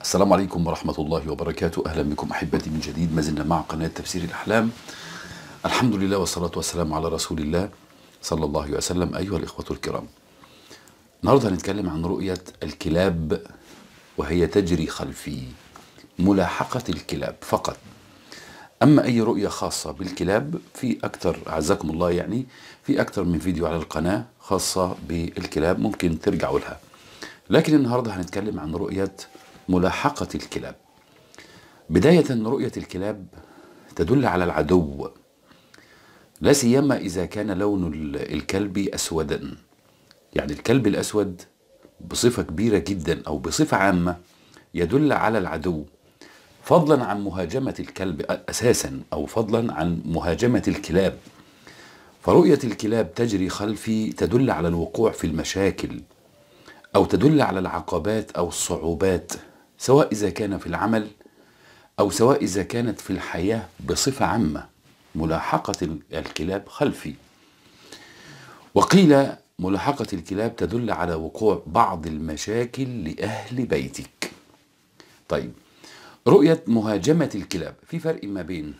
السلام عليكم ورحمة الله وبركاته أهلا بكم أحبتي من جديد ما زلنا مع قناة تفسير الأحلام الحمد لله والصلاة والسلام على رسول الله صلى الله عليه وسلم أيها الإخوة الكرام النهاردة هنتكلم عن رؤية الكلاب وهي تجري خلفي ملاحقة الكلاب فقط أما أي رؤية خاصة بالكلاب في أكثر أعزكم الله يعني في أكثر من فيديو على القناة خاصة بالكلاب ممكن ترجعوا لها لكن النهاردة هنتكلم عن رؤية ملاحقة الكلاب بداية رؤية الكلاب تدل على العدو لا سيما إذا كان لون الكلب أسودا يعني الكلب الأسود بصفة كبيرة جدا أو بصفة عامة يدل على العدو فضلا عن مهاجمة الكلب أساسا أو فضلا عن مهاجمة الكلاب فرؤية الكلاب تجري خلفي تدل على الوقوع في المشاكل أو تدل على العقبات أو الصعوبات سواء إذا كان في العمل أو سواء إذا كانت في الحياة بصفة عامة ملاحقة الكلاب خلفي وقيل ملاحقة الكلاب تدل على وقوع بعض المشاكل لأهل بيتك طيب رؤية مهاجمة الكلاب في فرق ما بين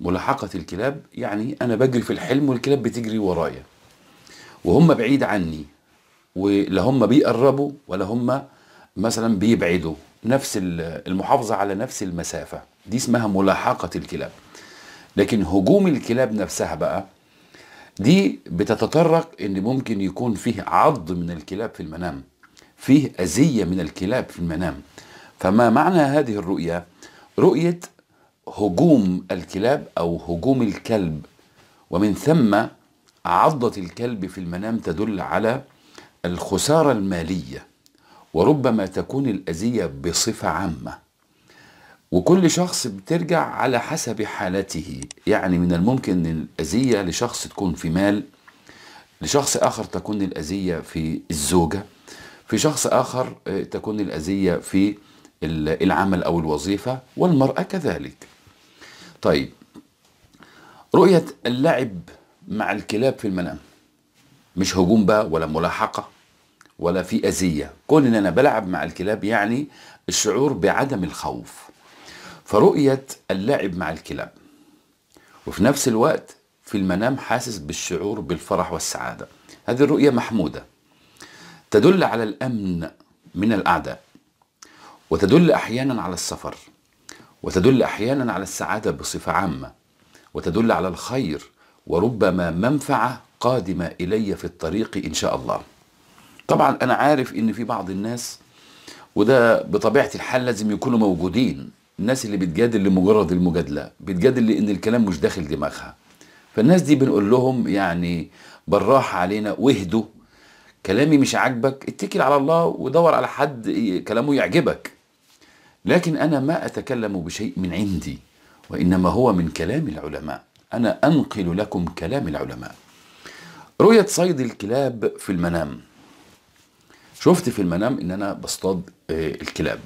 ملاحقة الكلاب يعني أنا بجري في الحلم والكلاب بتجري ورايا وهم بعيد عني ولا هم بيقربوا ولا هم مثلا بيبعدوا نفس المحافظة على نفس المسافة دي اسمها ملاحقة الكلاب لكن هجوم الكلاب نفسها بقى دي بتتطرق ان ممكن يكون فيه عض من الكلاب في المنام فيه أذية من الكلاب في المنام فما معنى هذه الرؤية رؤية هجوم الكلاب أو هجوم الكلب ومن ثم عضة الكلب في المنام تدل على الخسارة المالية وربما تكون الأذية بصفة عامة وكل شخص بترجع على حسب حالته يعني من الممكن ان الأذية لشخص تكون في مال لشخص آخر تكون الأذية في الزوجة في شخص آخر آه، تكون الأذية في العمل أو الوظيفة والمرأة كذلك طيب رؤية اللعب مع الكلاب في المنام مش هجوم بقى ولا ملاحقة ولا في أذية كون إن أنا بلعب مع الكلاب يعني الشعور بعدم الخوف فرؤية اللعب مع الكلاب وفي نفس الوقت في المنام حاسس بالشعور بالفرح والسعادة هذه الرؤية محمودة تدل على الأمن من الأعداء وتدل أحيانا على السفر وتدل أحيانا على السعادة بصفة عامة وتدل على الخير وربما منفعة قادمة إلي في الطريق إن شاء الله طبعا انا عارف ان في بعض الناس وده بطبيعه الحال لازم يكونوا موجودين الناس اللي بتجادل لمجرد المجادله بتجادل لان الكلام مش داخل دماغها فالناس دي بنقول لهم يعني بالراحه علينا واهدوا كلامي مش عاجبك اتكل على الله ودور على حد كلامه يعجبك لكن انا ما اتكلم بشيء من عندي وانما هو من كلام العلماء انا انقل لكم كلام العلماء رؤيه صيد الكلاب في المنام شفت في المنام ان انا بصطاد آه، الكلاب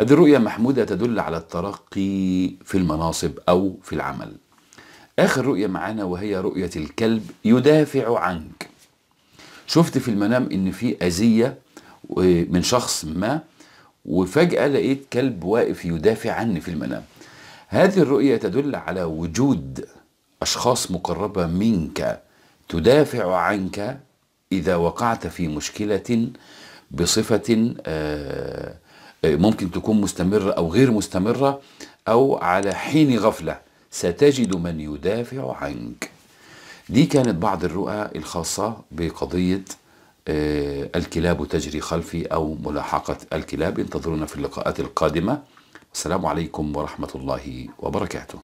هذه الرؤية محمودة تدل على الترقي في المناصب او في العمل اخر رؤية معانا وهي رؤية الكلب يدافع عنك شفت في المنام ان في اذية آه، من شخص ما وفجأة لقيت كلب واقف يدافع عني في المنام هذه الرؤية تدل على وجود أشخاص مقربة منك تدافع عنك إذا وقعت في مشكلة بصفة آه، آه، ممكن تكون مستمرة أو غير مستمرة أو على حين غفلة ستجد من يدافع عنك دي كانت بعض الرؤى الخاصة بقضية آه، الكلاب تجري خلفي أو ملاحقة الكلاب انتظرونا في اللقاءات القادمة السلام عليكم ورحمة الله وبركاته